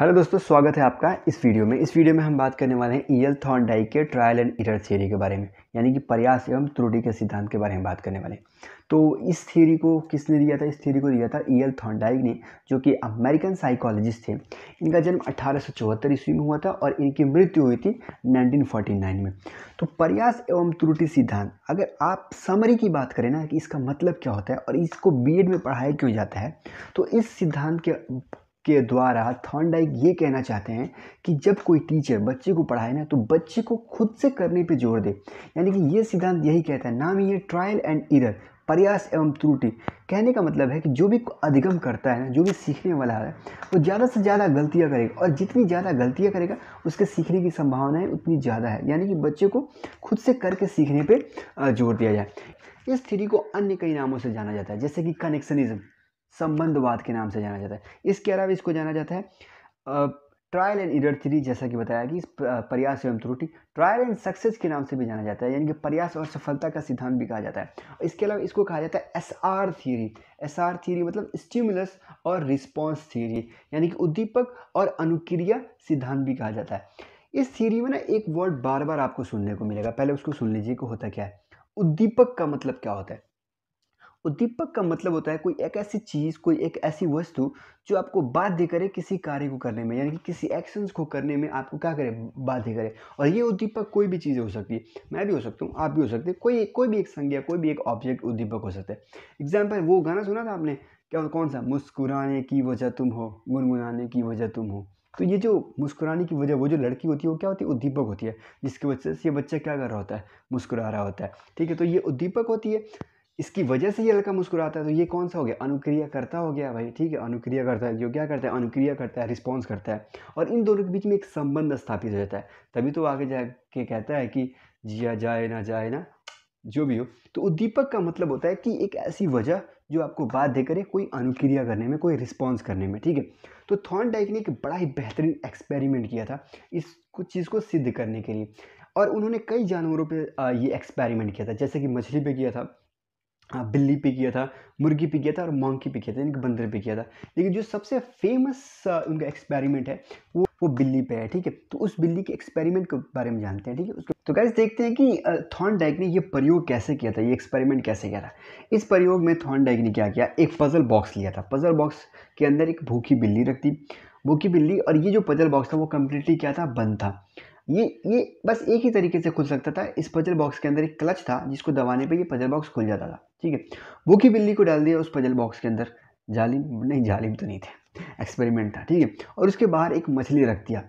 hello दोस्तों स्वागत है आपका इस वीडियो में इस वीडियो में हम बात करने वाले हैं ई e एल के ट्रायल एंड इरर थियरी के बारे में यानी कि प्रयास एवं त्रुटि के सिद्धांत के बारे में बात करने वाले हैं तो इस थियरी को किसने दिया था इस थियरी को दिया था ई एल थॉर्नडाइक ने जो कि अमेरिकन साइकोलॉजिस्ट थे इनका जन्म अठारह ईस्वी में हुआ था और इनकी मृत्यु हुई थी नाइनटीन में तो प्रयास एवं त्रुटि सिद्धांत अगर आप समरी की बात करें ना कि इसका मतलब क्या होता है और इसको बी में पढ़ाया क्यों जाता है तो इस सिद्धांत के के द्वारा थॉर्नडाइक ये कहना चाहते हैं कि जब कोई टीचर बच्चे को पढ़ाए ना तो बच्चे को खुद से करने पे जोर दे यानी कि ये सिद्धांत यही कहता है नाम ये ट्रायल एंड इरर प्रयास एवं त्रुटि कहने का मतलब है कि जो भी अधिगम करता है ना जो भी सीखने वाला है वो ज़्यादा से ज़्यादा गलतियाँ करेगा और जितनी ज़्यादा गलतियाँ करेगा उसके सीखने की संभावनाएं उतनी ज़्यादा है यानी कि बच्चे को खुद से करके सीखने पर जोर दिया जाए इस थ्री को अन्य कई नामों से जाना जाता है जैसे कि कनेक्शनिज्म संबंधवाद के नाम से जाना जाता है इसके अलावा इसको जाना जाता है ट्रायल एंड इडर थ्री जैसा कि बताया कि प्रयास एवं त्रुटि ट्रायल एंड सक्सेस के नाम से भी जाना जाता है यानी कि प्रयास और सफलता का सिद्धांत भी कहा जाता है इसके अलावा इसको कहा जाता है S R theory S R theory मतलब स्टिमुलस और रिस्पॉन्स थ्योरी यानी कि उद्दीपक और अनुक्रिया सिद्धांत भी कहा जाता है इस थ्योरी में ना एक वर्ड बार बार आपको सुनने को मिलेगा पहले उसको सुन लीजिए कि होता क्या है उद्दीपक का मतलब क्या होता है उद्दीपक का मतलब होता है कोई एक ऐसी चीज़ कोई एक ऐसी वस्तु जो आपको बाध्य करे किसी कार्य को करने में यानी कि किसी एक्शंस को करने में आपको क्या करे बाध्य करे और ये उद्दीपक कोई भी चीज़ हो सकती है मैं भी हो सकता हूँ आप भी हो सकते हैं कोई कोई भी एक संज्ञा कोई भी एक ऑब्जेक्ट उद्दीपक हो सकता है एग्जाम्पल वो गाना सुना था आपने क्या कौन सा मुस्कुराने की वजह तुम हो गुनगुनाने की वजह तुम हो तो ये जो मुस्कुराने की वजह वो जो लड़की होती है वो क्या होती है उद्दीपक होती है जिसकी वजह से ये बच्चा क्या कर रहा होता है मुस्कुरा रहा होता है ठीक है तो ये उद्दीपक होती है इसकी वजह से ये लड़का मुस्कुराता है तो ये कौन सा हो गया अनुक्रिया करता हो गया भाई ठीक है अनुक्रिया करता है जो क्या करता है अनुक्रिया करता है रिस्पॉन्स करता है और इन दोनों के बीच में एक संबंध स्थापित हो जाता है तभी तो आगे जा के कहता है कि जिया जाए ना जाए ना जो भी हो तो उद्दीपक का मतलब होता है कि एक ऐसी वजह जो आपको बात दे करे कोई अनुक्रिया करने में कोई रिस्पॉन्स करने में ठीक है तो थॉन डाइक ने एक बड़ा ही बेहतरीन एक्सपेरिमेंट किया था इस कुछ चीज़ को सिद्ध करने के लिए और उन्होंने कई जानवरों पे ये एक्सपेरिमेंट किया था जैसे कि मछली पे किया था हाँ, बिल्ली पे किया था मुर्गी पे किया था और मोंकी पे किया था यानी कि बंदर पे किया था लेकिन जो सबसे फेमस उनका एक्सपेरिमेंट है वो वो बिल्ली पे है ठीक है तो उस बिल्ली के एक्सपेरिमेंट के बारे में जानते हैं ठीक है उसके तो गैस देखते हैं कि थॉन डाइक ने ये प्रयोग कैसे किया था ये एक्सपेरिमेंट कैसे किया था इस प्रयोग में थॉन डाइक ने क्या किया एक पज़ल बॉक्स लिया था पज़ल बॉक्स के अंदर एक भूखी बिल्ली रख दी भूखी बिल्ली और ये जो पज़ल बॉक्स था वो कम्प्लीटली क्या था बंद था ये ये बस एक ही तरीके से खुल सकता था इस पजल बॉक्स के अंदर एक क्लच था जिसको दबाने पे ये पजल बॉक्स खुल जाता था ठीक है भूखी बिल्ली को डाल दिया उस पजल बॉक्स के अंदर जालिम नहीं जालिम तो नहीं थे एक्सपेरिमेंट था ठीक है और उसके बाहर एक मछली रख दिया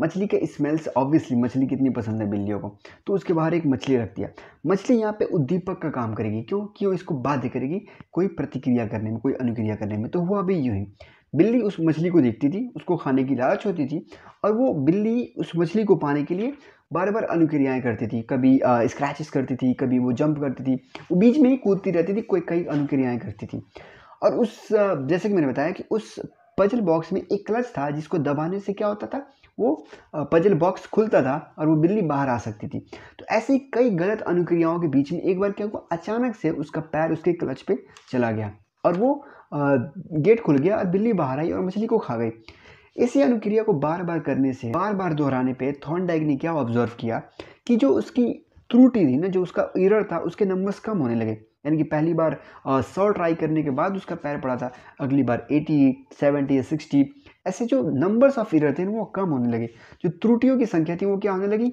मछली के स्मेल्स ऑब्वियसली मछली कितनी पसंद है बिल्लियों को तो उसके बाहर एक मछली रख दिया मछली यहाँ पे उद्दीपक का काम करेगी क्यों क्यों इसको बाध्य करेगी कोई प्रतिक्रिया करने में कोई अनुक्रिया करने में तो हुआ भी यूँ ही बिल्ली उस मछली को देखती थी उसको खाने की लालच होती थी और वो बिल्ली उस मछली को पाने के लिए बार बार अनुक्रियाएं करती थी कभी स्क्रैचेस करती थी कभी वो जंप करती थी वो बीच में ही कूदती रहती थी कोई कई अनुक्रियाएं करती थी और उस जैसे कि मैंने बताया कि उस पजल बॉक्स में एक क्लच था जिसको दबाने से क्या होता था वो पजल बॉक्स खुलता था और वो बिल्ली बाहर आ सकती थी तो ऐसी कई गलत अनुक्रियाओं के बीच में एक बार क्या हुआ अचानक से उसका पैर उसके क्लच पे चला गया और वो गेट खुल गया और बिल्ली बाहर आई और मछली को खा गई इसी अनुक्रिया को बार बार करने से बार बार दोहराने पे थॉर्नडाइक ने क्या ऑब्जर्व किया कि जो उसकी त्रुटि थी ना जो उसका इरर था उसके नंबर्स कम होने लगे यानी कि पहली बार सौ ट्राई करने के बाद उसका पैर पड़ा था अगली बार सेवेंटी या सिक्सटी ऐसे जो नंबर्स ऑफ इरर थे वो कम होने लगे जो त्रुटियों की संख्या थी वो क्या होने लगी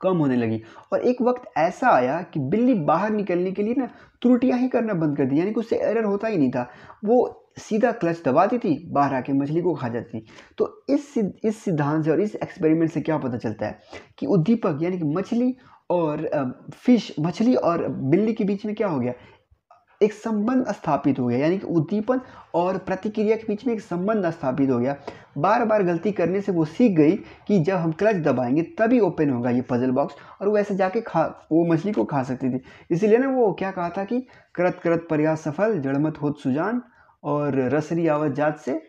कम होने लगी और एक वक्त ऐसा आया कि बिल्ली बाहर निकलने के लिए ना त्रुटियाँ ही करना बंद कर दी यानी कि उससे एरर होता ही नहीं था वो सीधा क्लच दबाती थी बाहर आके मछली को खा जाती थी तो इस इस सिद्धांत से और इस एक्सपेरिमेंट से क्या पता चलता है कि उद्दीपक यानी कि मछली और फिश मछली और बिल्ली के बीच में क्या हो गया एक संबंध स्थापित हो गया यानी कि उद्दीपन और प्रतिक्रिया के बीच में एक संबंध स्थापित हो गया बार बार गलती करने से वो सीख गई कि जब हम क्लच दबाएंगे तभी ओपन होगा ये पजल बॉक्स और वो ऐसे जाके खा वो मछली को खा सकती थी इसीलिए ना वो क्या कहा था कि करत करत प्रयास सफल जड़मत होत सुजान और रसरी आवत जात से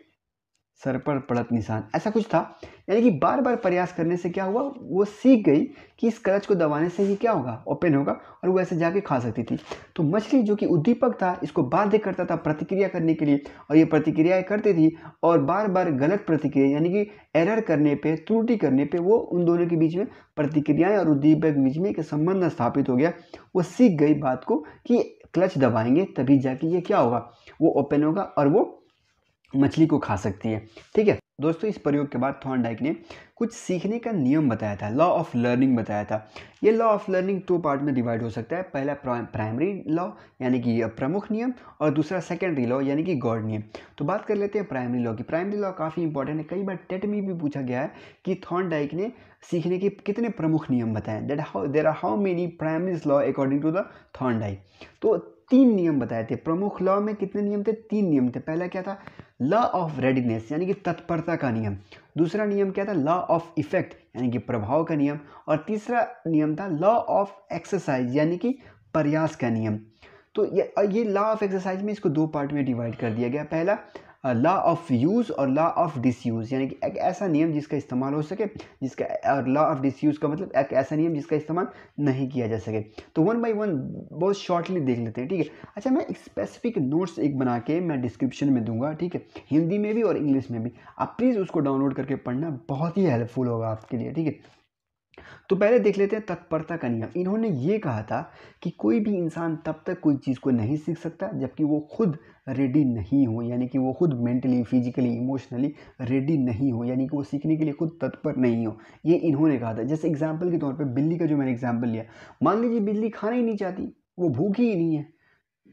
सर पर पड़त निशान ऐसा कुछ था यानी कि बार बार प्रयास करने से क्या हुआ वो सीख गई कि इस कलच को दबाने से ही क्या होगा ओपन होगा और वो ऐसे जाके खा सकती थी तो मछली जो कि उद्दीपक था इसको बाध्य करता था प्रतिक्रिया करने के लिए और ये प्रतिक्रियाएँ करती थी और बार बार गलत प्रतिक्रिया यानी कि एरर करने पर त्रुटि करने पर वो उन दोनों के बीच में प्रतिक्रियाएँ और उद्दीपक के बीच में एक संबंध स्थापित हो गया वो सीख गई बात को कि क्लच दबाएंगे तभी जाके ये क्या होगा वो ओपन होगा और वो मछली को खा सकती है ठीक है दोस्तों इस प्रयोग के बाद थॉन डाइक ने कुछ सीखने का नियम बताया था लॉ ऑफ लर्निंग बताया था ये law of learning two part में डिवाइड हो सकता है पहला प्राइमरी लॉ यानी कि प्रमुख नियम और दूसरा सेकेंडरी लॉ यानी कि गॉड नियम तो बात कर लेते हैं प्राइमरी लॉ की प्राइमरी लॉ काफ़ी इंपॉर्टेंट है कई बार टेट में भी पूछा गया है कि थॉन डाइक ने सीखने के कितने प्रमुख नियम बताए how there are how many primary law according to the Thorndike तो तीन नियम बताए थे प्रमुख लॉ में कितने नियम थे तीन नियम थे पहला क्या था लॉ ऑफ रेडीनेस यानी कि तत्परता का नियम दूसरा नियम क्या था लॉ ऑफ इफेक्ट यानी कि प्रभाव का नियम और तीसरा नियम था लॉ ऑफ एक्सरसाइज यानी कि प्रयास का नियम तो ये ये लॉ ऑफ एक्सरसाइज में इसको दो पार्ट में डिवाइड कर दिया गया पहला लॉ ऑफ यूज़ और लॉ ऑफ डिसयूज़ यानी कि एक ऐसा नियम जिसका इस्तेमाल हो सके जिसका और लॉ ऑफ डिसयूज़ का मतलब एक ऐसा नियम जिसका इस्तेमाल नहीं किया जा सके तो वन बाई वन बहुत शॉर्टली देख लेते हैं ठीक है अच्छा मैं स्पेसिफिक नोट्स एक बना के मैं डिस्क्रिप्शन में दूंगा ठीक है हिंदी में भी और इंग्लिश में भी आप प्लीज़ उसको डाउनलोड करके पढ़ना बहुत ही हेल्पफुल होगा आपके लिए ठीक है तो पहले देख लेते हैं तत्परता का नियम इन्होंने ये कहा था कि कोई भी इंसान तब तक कोई चीज़ को नहीं सीख सकता जबकि वो खुद रेडी नहीं हो यानी कि वो खुद मेंटली फिजिकली इमोशनली रेडी नहीं हो यानी कि वो सीखने के लिए खुद तत्पर नहीं हो ये इन्होंने कहा था जैसे एग्जाम्पल के तौर पर बिल्ली का जो मैंने एग्जाम्पल लिया मान लीजिए बिल्ली खाना ही नहीं चाहती वो भूखी ही नहीं है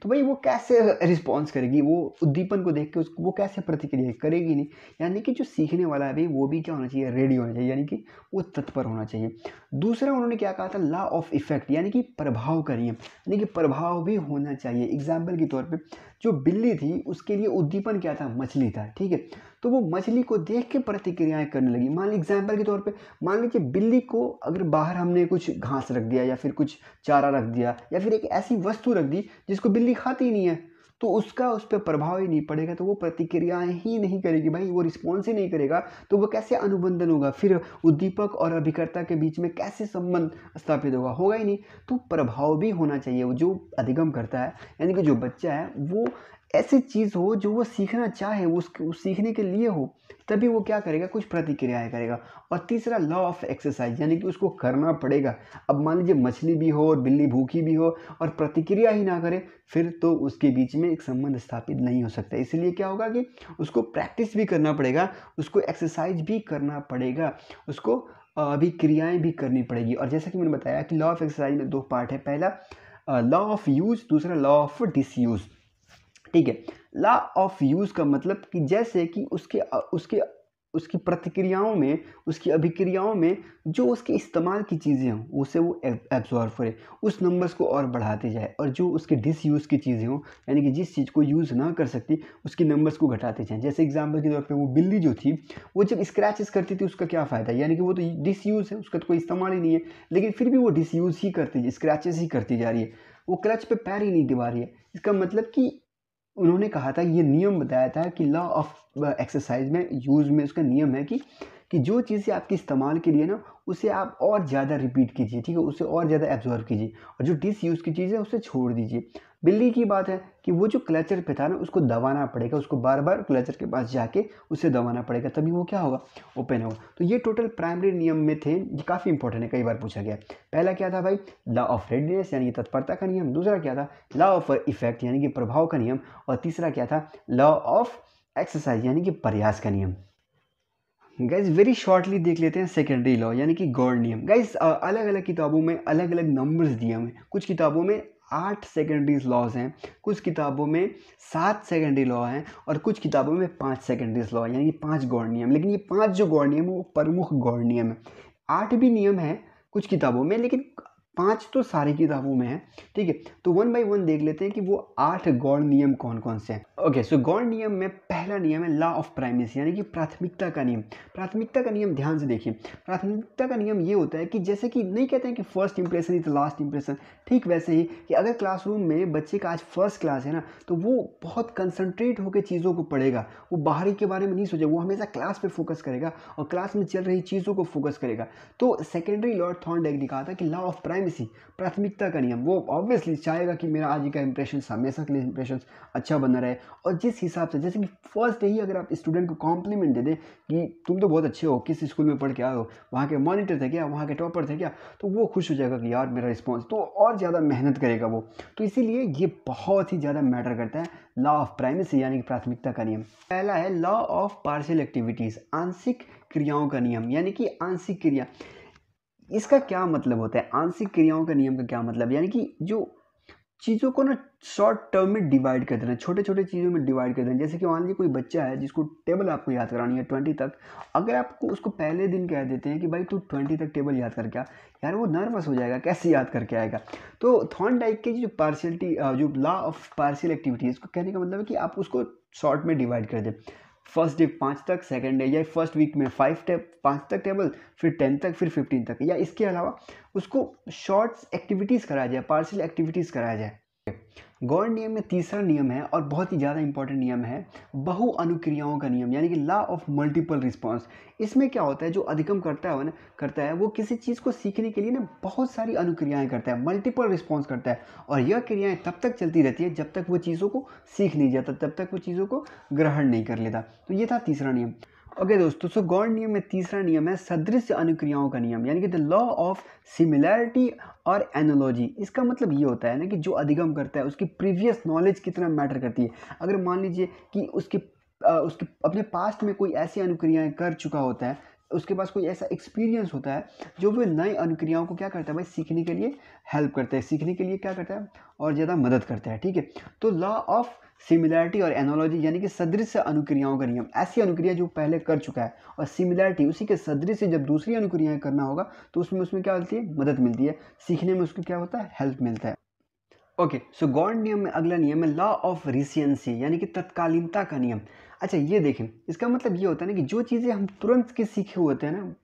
तो भाई वो कैसे रिस्पॉन्स करेगी वो उद्दीपन को देख के उसको वो कैसे प्रतिक्रिया करेगी नहीं यानी कि जो सीखने वाला है भाई वो भी क्या होना चाहिए रेडी होना चाहिए यानी कि वो तत्पर होना चाहिए दूसरा उन्होंने क्या कहा था लॉ ऑफ इफेक्ट यानी कि प्रभाव करिए यानी कि प्रभाव भी होना चाहिए एग्जाम्पल के तौर पर जो बिल्ली थी उसके लिए उद्दीपन क्या था मछली था ठीक है तो वो मछली को देख के प्रतिक्रियाएं करने लगी मान लीजिए एग्जाम्पल के तौर पे मान लीजिए बिल्ली को अगर बाहर हमने कुछ घास रख दिया या फिर कुछ चारा रख दिया या फिर एक ऐसी वस्तु रख दी जिसको बिल्ली खाती ही नहीं है तो उसका उस पर प्रभाव ही नहीं पड़ेगा तो वो प्रतिक्रियाएं ही नहीं करेगी भाई वो रिस्पॉन्स ही नहीं करेगा तो वो कैसे अनुबंधन होगा फिर उद्दीपक और अभिकर्ता के बीच में कैसे संबंध स्थापित होगा होगा ही नहीं तो प्रभाव भी होना चाहिए वो जो अधिगम करता है यानी कि जो बच्चा है वो ऐसी चीज़ हो जो वो सीखना चाहे उस, उस सीखने के लिए हो तभी वो क्या करेगा कुछ प्रतिक्रियाएँ करेगा और तीसरा लॉ ऑफ एक्सरसाइज यानी कि उसको करना पड़ेगा अब मान लीजिए मछली भी हो और बिल्ली भूखी भी हो और प्रतिक्रिया ही ना करे फिर तो उसके बीच में एक संबंध स्थापित नहीं हो सकता इसलिए क्या होगा कि उसको प्रैक्टिस भी करना पड़ेगा उसको एक्सरसाइज भी करना पड़ेगा उसको अभी क्रियाएँ भी करनी पड़ेगी और जैसा कि मैंने बताया कि लॉ ऑफ एक्सरसाइज में दो पार्ट है पहला लॉ ऑफ यूज दूसरा लॉ ऑफ डिसयूज़ ठीक है लॉ ऑफ यूज़ का मतलब कि जैसे कि उसके उसके उसकी प्रतिक्रियाओं में उसकी अभिक्रियाओं में जो उसके इस्तेमाल की चीज़ें हों उसे वो एब्जॉर्व करे उस नंबर्स को और बढ़ाते जाए और जो उसके डिसयूज़ की चीज़ें हों यानी कि जिस चीज़ को यूज़ ना कर सकती उसके नंबर्स को घटाते जाएँ जैसे एग्जाम्पल के तौर पर वो बिल्ली जो थी वो जब स्क्रैचेस करती थी उसका क्या फ़ायदा यानी कि वो तो डिसयूज़ है उसका तो कोई इस्तेमाल ही नहीं है लेकिन फिर भी वो डिसयूज़ ही करती स्क्रैचेस ही करती जा रही है वो क्लच पर पैर ही नहीं दिवा रही है इसका मतलब कि उन्होंने कहा था ये नियम बताया था कि लॉ ऑफ एक्सरसाइज में यूज़ में उसका नियम है कि कि जो चीज़ें आपके इस्तेमाल के लिए ना उसे आप और ज़्यादा रिपीट कीजिए ठीक है उसे और ज़्यादा एब्जॉर्व कीजिए और जो डिस यूज़ की चीज़ है उसे छोड़ दीजिए बिल्ली की बात है कि वो जो क्लचर पे था ना उसको दबाना पड़ेगा उसको बार बार क्लचर के पास जाके उसे दबाना पड़ेगा तभी वो क्या होगा ओपन होगा तो ये टोटल प्राइमरी नियम में थे ये काफ़ी इंपॉर्टेंट है कई बार पूछा गया पहला क्या था भाई लॉ ऑफ रेडनेस यानी कि तत्परता का नियम दूसरा क्या था लॉ ऑफ इफेक्ट यानी कि प्रभाव का नियम और तीसरा क्या था लॉ ऑफ एक्सरसाइज यानी कि प्रयास का नियम गाइज वेरी शॉर्टली देख लेते हैं सेकेंडरी लॉ यानी कि गॉड नियम गाइज अलग अलग किताबों में अलग अलग नंबर्स दिए हुए हैं कुछ किताबों में आठ सेकेंडरी लॉज हैं कुछ किताबों में सात सेकेंडरी लॉ हैं और कुछ किताबों में पाँच सेकेंडरी लॉ यानी पाँच गौर नियम लेकिन ये पाँच जो गौर नियम है वो प्रमुख गौर नियम है आठ भी नियम है कुछ किताबों में लेकिन पांच तो सारी किताबों में है ठीक है तो वन बाई वन देख लेते हैं कि वो आठ गौड़ नियम कौन कौन से हैं ओके सो गौर नियम में पहला नियम है लॉ ऑफ प्राइमेसी यानी कि प्राथमिकता का नियम प्राथमिकता का नियम ध्यान से देखिए प्राथमिकता का नियम ये होता है कि जैसे कि नहीं कहते हैं कि first impression is last impression ठीक वैसे ही कि अगर क्लासरूम में बच्चे का आज फर्स्ट क्लास है ना तो वो बहुत कंसनट्रेट होकर चीज़ों को पढ़ेगा वो बाहरी के बारे में नहीं सोचेगा वो हमेशा क्लास पर फोकस करेगा और क्लास में चल रही चीज़ों को फोकस करेगा तो सेकेंडरी लॉर्ड थॉर्नडेक एक दिखाता था कि लॉ ऑफ प्राइम प्राइवेसी प्राथमिकता का नियम वो ऑब्वियसली चाहेगा कि मेरा आज का इंप्रेशन हमेशा के लिए इंप्रेशन अच्छा बना रहे और जिस हिसाब से जैसे कि फर्स्ट ही अगर आप स्टूडेंट को कॉम्प्लीमेंट दे दें कि तुम तो बहुत अच्छे हो किस स्कूल में पढ़ के आए हो वहाँ के मॉनिटर थे क्या वहाँ के टॉपर थे क्या तो वो खुश हो जाएगा कि यार मेरा रिस्पॉन्स तो और ज़्यादा मेहनत करेगा वो तो इसीलिए ये बहुत ही ज़्यादा मैटर करता है लॉ ऑफ प्राइमेसी यानी कि प्राथमिकता का नियम पहला है लॉ ऑफ पार्शियल एक्टिविटीज़ आंशिक क्रियाओं का नियम यानी कि आंशिक क्रिया इसका क्या मतलब होता है आंशिक क्रियाओं का नियम का क्या मतलब यानी कि जो चीज़ों को ना शॉर्ट टर्म में डिवाइड कर देना छोटे छोटे चीज़ों में डिवाइड कर देना जैसे कि मान लीजिए कोई बच्चा है जिसको टेबल आपको याद करानी है ट्वेंटी तक अगर आपको उसको पहले दिन कह देते हैं कि भाई तू ट्वेंटी तक टेबल याद करके आ यार वो नर्वस हो जाएगा कैसे याद करके आएगा तो थॉन डाइक के जो पार्शियलिटी जो लॉ ऑफ पार्शियल एक्टिविटी है उसको कहने का मतलब है कि आप उसको शॉर्ट में डिवाइड कर दें फर्स्ट डे पाँच तक सेकेंड डे या फर्स्ट वीक में फाइव टेब पाँच तक टेबल फिर टेन तक फिर फिफ्टीन तक या इसके अलावा उसको शॉर्ट्स एक्टिविटीज़ कराया जाए पार्सल एक्टिविटीज़ कराया जाए गौर नियम में तीसरा नियम है और बहुत ही ज़्यादा इंपॉर्टेंट नियम है बहु अनुक्रियाओं का नियम यानी कि लॉ ऑफ मल्टीपल रिस्पॉन्स इसमें क्या होता है जो अधिकम करता है ना करता है वो किसी चीज़ को सीखने के लिए ना बहुत सारी अनुक्रियाएँ करता है मल्टीपल रिस्पॉन्स करता है और यह क्रियाएँ तब तक चलती रहती है जब तक वो चीज़ों को सीख नहीं जाता तब तक वो चीज़ों को ग्रहण नहीं कर लेता तो ये था तीसरा नियम ओके okay, दोस्तों सो गॉड नियम में तीसरा नियम है सदृश अनुक्रियाओं का नियम यानी कि द लॉ ऑफ सिमिलैरिटी और एनोलॉजी इसका मतलब ये होता है ना कि जो अधिगम करता है उसकी प्रीवियस नॉलेज कितना मैटर करती है अगर मान लीजिए कि उसके उसके अपने पास्ट में कोई ऐसी अनुक्रियाएं कर चुका होता है उसके पास कोई ऐसा एक्सपीरियंस होता है जो वे नए अनुक्रियाओं को क्या करता है भाई सीखने के लिए हेल्प करता है सीखने के लिए क्या करता है और ज़्यादा मदद करता है ठीक है तो लॉ ऑफ सिमिलैरिटी और एनोलॉजी यानी कि सदृश अनुक्रियाओं का नियम ऐसी अनुक्रिया जो पहले कर चुका है और सिमिलैरिटी उसी के सदृश से जब दूसरी अनुक्रियाएँ करना होगा तो उसमें उसमें क्या होती है मदद मिलती है सीखने में उसको क्या होता है हेल्प मिलता है ओके सो गॉड नियम में अगला नियम है लॉ ऑफ रिसियंसी यानी कि तत्कालीनता का नियम अच्छा ये देखें इसका मतलब ये होता है ना कि जो चीज़ें हम तुरंत के सीखे हुए होते हैं ना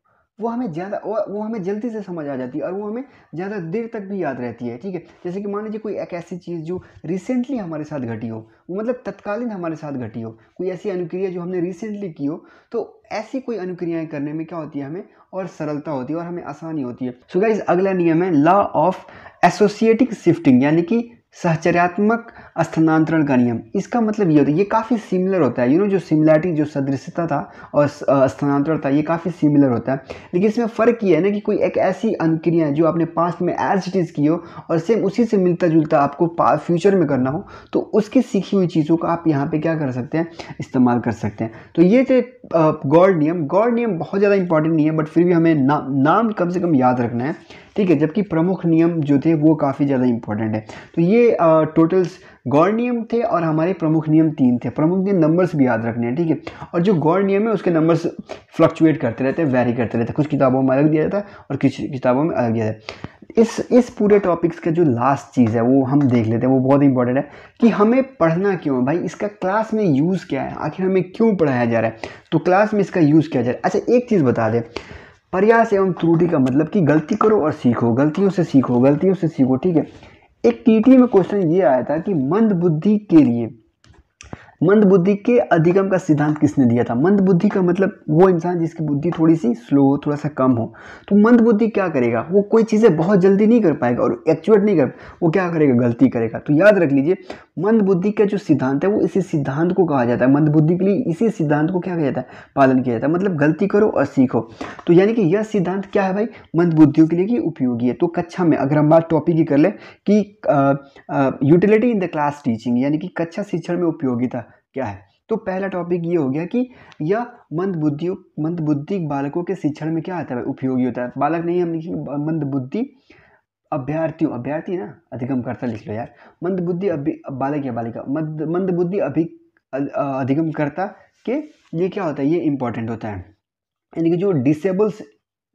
वो हमें ज़्यादा और वो हमें जल्दी से समझ आ जाती है और वो हमें ज़्यादा देर तक भी याद रहती है ठीक है जैसे कि मान लीजिए कोई एक ऐसी चीज़ जो रिसेंटली हमारे साथ घटी हो वो मतलब तत्कालीन हमारे साथ घटी हो कोई ऐसी अनुक्रिया जो हमने रिसेंटली की हो तो ऐसी कोई अनुक्रियाएं करने में क्या होती है हमें और सरलता होती है और हमें आसानी होती है सो so गाइज अगला नियम है लॉ ऑफ एसोसिएटिंग शिफ्टिंग यानी कि सहचर्यात्मक स्थानांतरण का नियम इसका मतलब ये होता है ये काफ़ी सिमिलर होता है यू नो जो सिमिलैरिटी जो सदृशता था और स्थानांतरण था ये काफ़ी सिमिलर होता है लेकिन इसमें फ़र्क ये है ना कि कोई एक ऐसी अनुक्रिया जो आपने पास्ट में एज इट इज़ की हो और सेम उसी से मिलता जुलता आपको फ्यूचर में करना हो तो उसकी सीखी हुई चीज़ों का आप यहाँ पर क्या कर सकते हैं इस्तेमाल कर सकते हैं तो ये थे गॉड नियम गॉड नियम बहुत ज़्यादा इंपॉर्टेंट नहीं है बट फिर भी हमें ना, नाम कम से कम याद रखना है ठीक है जबकि प्रमुख नियम जो थे वो काफ़ी ज़्यादा इंपॉर्टेंट है तो ये टोटल्स गौर नियम थे और हमारे प्रमुख नियम तीन थे प्रमुख नियम नंबर्स भी याद रखने हैं ठीक है और जो गौर नियम है उसके नंबर्स फ्लक्चुएट करते रहते हैं वैरी करते रहते हैं कुछ किताबों में अलग दिया जाता है और कुछ किताबों में अलग दिया जाता है इस इस पूरे टॉपिक्स का जो लास्ट चीज़ है वो हम देख लेते हैं वो बहुत इंपॉर्टेंट है कि हमें पढ़ना क्यों है भाई इसका क्लास में यूज़ क्या है आखिर हमें क्यों पढ़ाया जा रहा है तो क्लास में इसका यूज़ किया जा रहा है अच्छा एक चीज़ बता दें प्रयास एवं त्रुटि का मतलब कि गलती करो और सीखो गलतियों से सीखो गलतियों से सीखो ठीक है एक टीटी में क्वेश्चन ये आया था कि मंद बुद्धि के लिए मंद बुद्धि के अधिगम का सिद्धांत किसने दिया था मंद बुद्धि का मतलब वो इंसान जिसकी बुद्धि थोड़ी सी स्लो हो थोड़ा सा कम हो तो मंद बुद्धि क्या करेगा वो कोई चीज़ें बहुत जल्दी नहीं कर पाएगा और एक्चुएट नहीं कर वो क्या करेगा गलती करेगा तो याद रख लीजिए मंदबुद्धि का जो सिद्धांत है वो इसी सिद्धांत को कहा जाता है मंदबुद्धि के लिए इसी सिद्धांत को क्या किया जाता है पालन किया जाता है मतलब गलती करो और सीखो तो यानी कि यह सिद्धांत क्या है भाई मंदबुद्धियों के लिए कि उपयोगी है तो कक्षा में अगर हम बात टॉपिक ही कर लें कि utility in the class teaching यानी कि कक्षा शिक्षण में उपयोगिता क्या है तो पहला टॉपिक ये हो गया कि यह मंदबुद्धि मंदबुद्धि बालकों के शिक्षण में क्या आता है उपयोगी होता है बालक नहीं हम लिखेंगे मंदबुद्धि अभ्यार्थियों अभ्यार्थी ना अधिगम करता लिख लो यार मंदबुद्धि अभी बालक या बालिका मंद मंदबुद्धि अधिगम करता के लिए क्या होता है ये इंपॉर्टेंट होता है यानी कि जो डिसेबल्स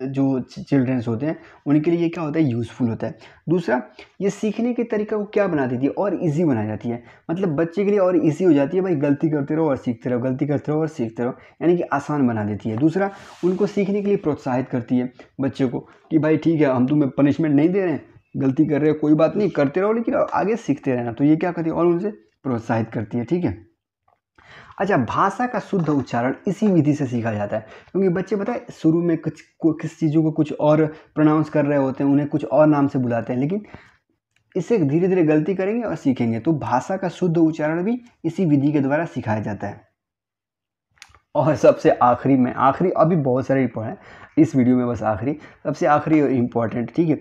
जो चिल्ड्रेंस होते हैं उनके लिए क्या होता है यूज़फुल होता है दूसरा ये सीखने के तरीक़े को क्या बना देती है और इजी बना जाती है मतलब बच्चे के लिए और इजी हो जाती है भाई गलती करते रहो और सीखते रहो गलती करते रहो और सीखते रहो यानी कि आसान बना देती है दूसरा उनको सीखने के लिए प्रोत्साहित करती है बच्चे को कि भाई ठीक है हम तुम्हें पनिशमेंट नहीं दे रहे हैं गलती कर रहे हो कोई बात नहीं करते रहो लेकिन आगे सीखते रहना तो ये क्या करती है और उनसे प्रोत्साहित करती है ठीक है अच्छा भाषा का शुद्ध उच्चारण इसी विधि से सीखा जाता है क्योंकि बच्चे पता है शुरू में कुछ किस चीज़ों को कुछ और प्रोनाउंस कर रहे होते हैं उन्हें कुछ और नाम से बुलाते हैं लेकिन इससे धीरे धीरे गलती करेंगे और सीखेंगे तो भाषा का शुद्ध उच्चारण भी इसी विधि के द्वारा सिखाया जाता है और सबसे आखिरी में आखिरी अभी बहुत सारे हैं इस वीडियो में बस आखिरी सबसे आखिरी और इम्पोर्टेंट ठीक है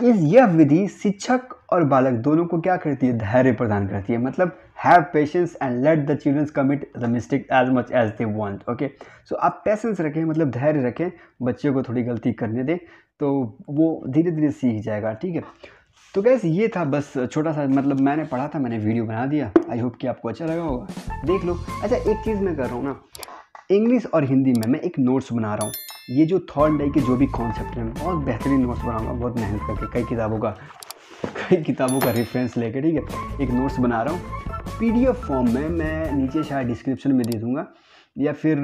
इस यह विधि शिक्षक और बालक दोनों को क्या करती है धैर्य प्रदान करती है मतलब have patience and let the childrens commit the mistake as much as they want okay so आप पेशेंस रखें मतलब धैर्य रखें बच्चे को थोड़ी गलती करने दें तो वो धीरे धीरे सीख जाएगा ठीक है तो गैस ये था बस छोटा सा मतलब मैंने पढ़ा था मैंने वीडियो बना दिया आई होप कि आपको अच्छा लगा होगा देख लो अच्छा एक चीज़ मैं कर रहा हूँ ना इंग्लिश और हिंदी में मैं एक नोट्स बना रहा हूँ ये जो थर्ड डे के जो भी कॉन्सेप्ट हैं मैं बहुत बेहतरीन नोट्स बनाऊंगा बहुत मेहनत करके कई किताबों का कई किताबों का रेफरेंस लेकर ठीक है एक नोट्स बना रहा हूँ पीडीएफ फॉर्म में मैं नीचे शायद डिस्क्रिप्शन में दे दूँगा या फिर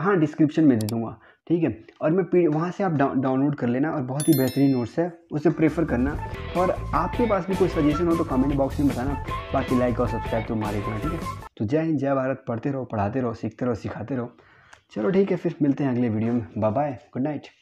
हाँ डिस्क्रिप्शन में दे दूँगा ठीक है और मैं पी वहाँ से आप डाउनलोड कर लेना और बहुत ही बेहतरीन नोट्स है उसे प्रेफर करना और आपके पास भी कोई सजेशन हो तो कमेंट बॉक्स में बताना बाकी लाइक और सब्सक्राइब तो मारे देना ठीक है तो जय हिंद जय भारत पढ़ते रहो पढ़ाते रहो सीखते रहो सिखाते रहो चलो ठीक है फिर मिलते हैं अगले वीडियो में बाय बाय गुड नाइट